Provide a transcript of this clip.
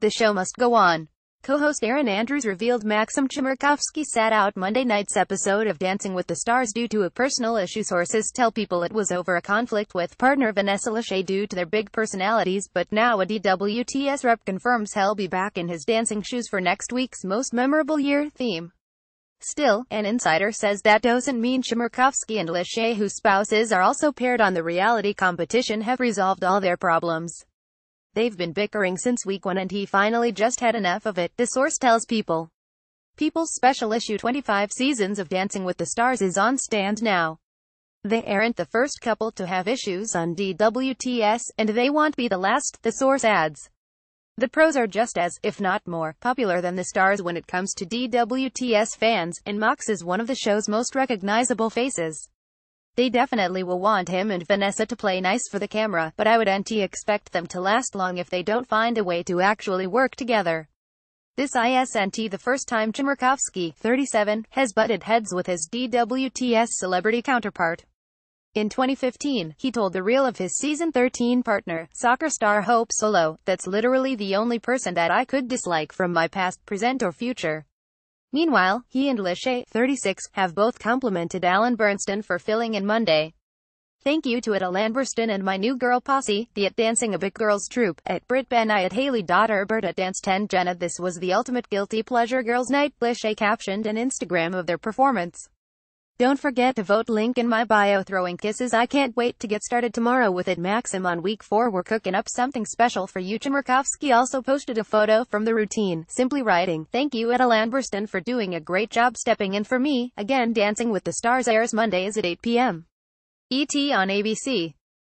The show must go on. Co-host Aaron Andrews revealed Maxim Chmerkovsky sat out Monday night's episode of Dancing with the Stars due to a personal issue. Sources tell people it was over a conflict with partner Vanessa Lachey due to their big personalities, but now a DWTS rep confirms he'll be back in his dancing shoes for next week's most memorable year theme. Still, an insider says that doesn't mean Chmerkovsky and Lachey whose spouses are also paired on the reality competition have resolved all their problems. They've been bickering since week one and he finally just had enough of it, the source tells People. People's special issue 25 seasons of Dancing with the Stars is on stand now. They aren't the first couple to have issues on DWTS, and they won't be the last, the source adds. The pros are just as, if not more, popular than the stars when it comes to DWTS fans, and Mox is one of the show's most recognizable faces. They definitely will want him and Vanessa to play nice for the camera, but I would anti expect them to last long if they don't find a way to actually work together. This ISNT the first time Chmerkovsky, 37, has butted heads with his DWTS celebrity counterpart. In 2015, he told The Real of his season 13 partner, soccer star Hope Solo, that's literally the only person that I could dislike from my past, present or future. Meanwhile, he and Lachey, 36, have both complimented Alan Bernstein for filling in Monday. Thank you to it Alan Bernstein and my new girl posse, the at Dancing a Big Girls troupe, at Brit Ben I at Haley daughter herbert at Dance 10 Jenna this was the ultimate guilty pleasure girls night, Lachey captioned an Instagram of their performance. Don't forget to vote link in my bio throwing kisses I can't wait to get started tomorrow with it Maxim on week 4 we're cooking up something special for you Chimerkovsky also posted a photo from the routine, simply writing, thank you Etta Lamberston for doing a great job stepping in for me, again Dancing with the Stars airs Mondays at 8 p.m. ET on ABC.